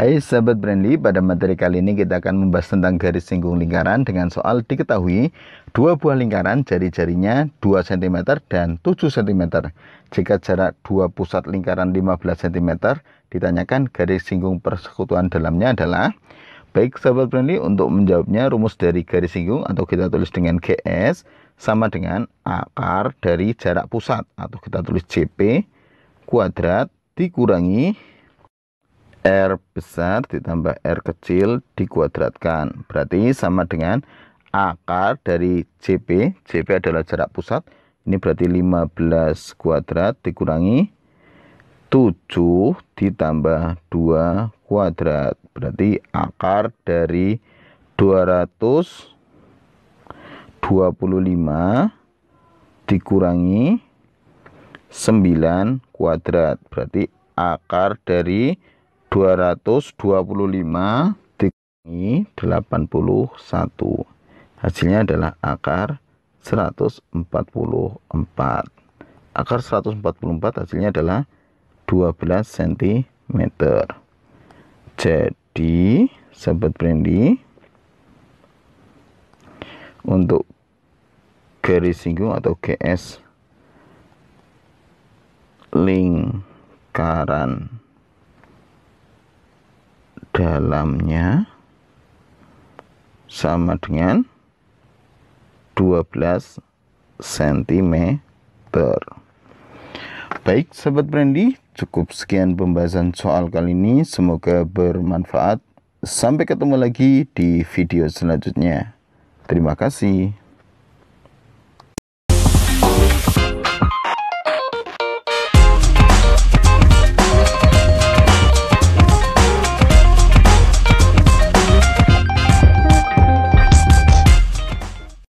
Hai sahabat Brandly, pada materi kali ini kita akan membahas tentang garis singgung lingkaran dengan soal diketahui dua buah lingkaran jari-jarinya 2 cm dan 7 cm. Jika jarak dua pusat lingkaran 15 cm, ditanyakan garis singgung persekutuan dalamnya adalah Baik sahabat Brandly, untuk menjawabnya rumus dari garis singgung atau kita tulis dengan GS sama dengan akar dari jarak pusat atau kita tulis JP kuadrat dikurangi R besar ditambah R kecil dikuadratkan. Berarti sama dengan akar dari JP. JP adalah jarak pusat. Ini berarti 15 kuadrat dikurangi 7 ditambah 2 kuadrat. Berarti akar dari 225 dikurangi 9 kuadrat. Berarti akar dari 225 dikurangi 81 hasilnya adalah akar 144 akar 144 hasilnya adalah 12 cm jadi sahabat Brandy untuk garis singgung atau GS lingkaran dalamnya sama dengan 12 cm. Baik, sahabat Brandy, cukup sekian pembahasan soal kali ini. Semoga bermanfaat. Sampai ketemu lagi di video selanjutnya. Terima kasih.